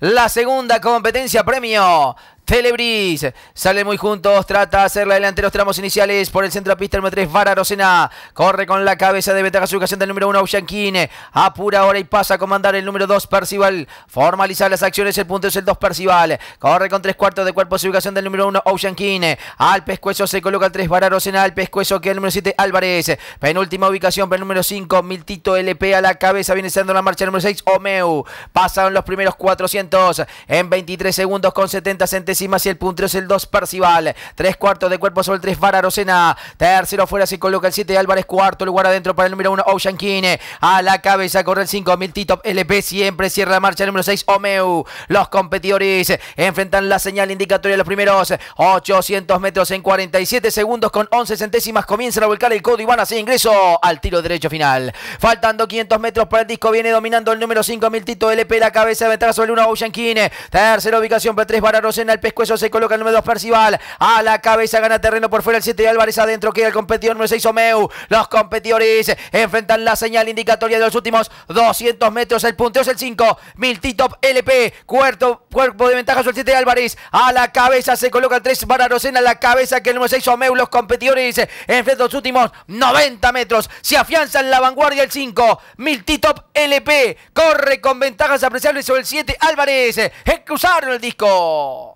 la segunda competencia premio Celebris sale muy juntos, trata de hacer la los tramos iniciales por el centro de pista número 3, Vara Corre con la cabeza de ventaja su ubicación del número 1, Aushankin. Apura ahora y pasa a comandar el número 2, Percival. Formalizar las acciones, el punto es el 2, Percival. Corre con tres cuartos de cuerpo su ubicación del número 1, Aushankin. Al pescuezo se coloca el 3, Vara Rosena. Al pescuezo queda el número 7, Álvarez. Penúltima ubicación para el número 5, Miltito LP a la cabeza. Viene siendo la marcha el número 6, Omeu. Pasaron los primeros 400 en 23 segundos con 70 centésimas y el Puntero es el 2 Percival, 3 cuartos de cuerpo sobre el 3 Vara Rosena, tercero afuera se coloca el 7 Álvarez, cuarto lugar adentro para el número 1 Ocean King, a la cabeza corre el 5 Mil Tito LP, siempre cierra la marcha el número 6 Omeu, los competidores enfrentan la señal indicatoria de los primeros 800 metros en 47 segundos con 11 centésimas comienzan a volcar el codo y van a ingreso al tiro derecho final, faltando 500 metros para el disco, viene dominando el número 5 Mil LP, la cabeza de sobre el 1 Ocean tercera ubicación para 3 Vara Rosena, pescuezo se coloca el número 2 Percival. A la cabeza gana terreno por fuera el 7 Álvarez adentro. Queda el competidor número 6 Omeu. Los competidores enfrentan la señal indicatoria de los últimos 200 metros. El punteo es el 5. Miltitop LP. Cuarto cuerpo de ventaja sobre el 7 Álvarez. A la cabeza se coloca el 3 Bararocena. A la cabeza que el número 6 Omeu. Los competidores enfrentan los últimos 90 metros. Se afianza en la vanguardia el 5. Miltitop LP. Corre con ventajas apreciables sobre el 7 Álvarez. Cruzaron el disco.